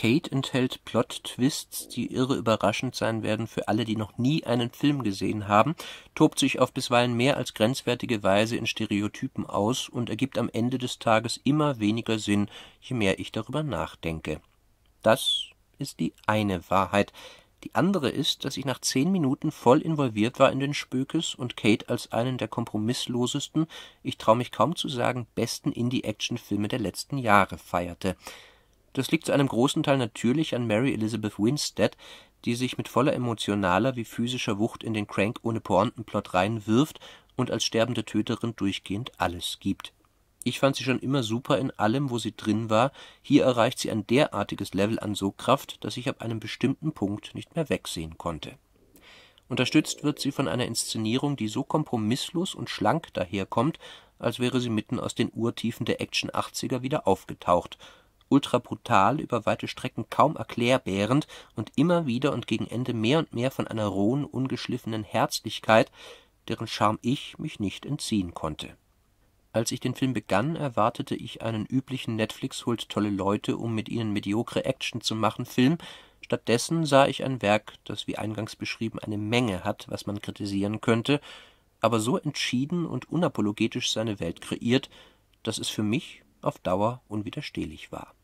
Kate enthält Plot-Twists, die irre überraschend sein werden für alle, die noch nie einen Film gesehen haben, tobt sich auf bisweilen mehr als grenzwertige Weise in Stereotypen aus und ergibt am Ende des Tages immer weniger Sinn, je mehr ich darüber nachdenke. Das ist die eine Wahrheit. Die andere ist, dass ich nach zehn Minuten voll involviert war in den Spökes und Kate als einen der kompromisslosesten, ich traue mich kaum zu sagen, besten Indie-Action-Filme der letzten Jahre feierte. Das liegt zu einem großen Teil natürlich an Mary Elizabeth Winstead, die sich mit voller emotionaler wie physischer Wucht in den Crank ohne Pointenplot reinwirft und als sterbende Töterin durchgehend alles gibt. Ich fand sie schon immer super in allem, wo sie drin war. Hier erreicht sie ein derartiges Level an Sogkraft, dass ich ab einem bestimmten Punkt nicht mehr wegsehen konnte. Unterstützt wird sie von einer Inszenierung, die so kompromisslos und schlank daherkommt, als wäre sie mitten aus den Urtiefen der Action-80er wieder aufgetaucht ultrabrutal, über weite Strecken kaum erklärbärend und immer wieder und gegen Ende mehr und mehr von einer rohen, ungeschliffenen Herzlichkeit, deren Charme ich mich nicht entziehen konnte. Als ich den Film begann, erwartete ich einen üblichen Netflix holt tolle Leute, um mit ihnen mediokre Action zu machen Film, stattdessen sah ich ein Werk, das wie eingangs beschrieben eine Menge hat, was man kritisieren könnte, aber so entschieden und unapologetisch seine Welt kreiert, dass es für mich auf Dauer unwiderstehlich war.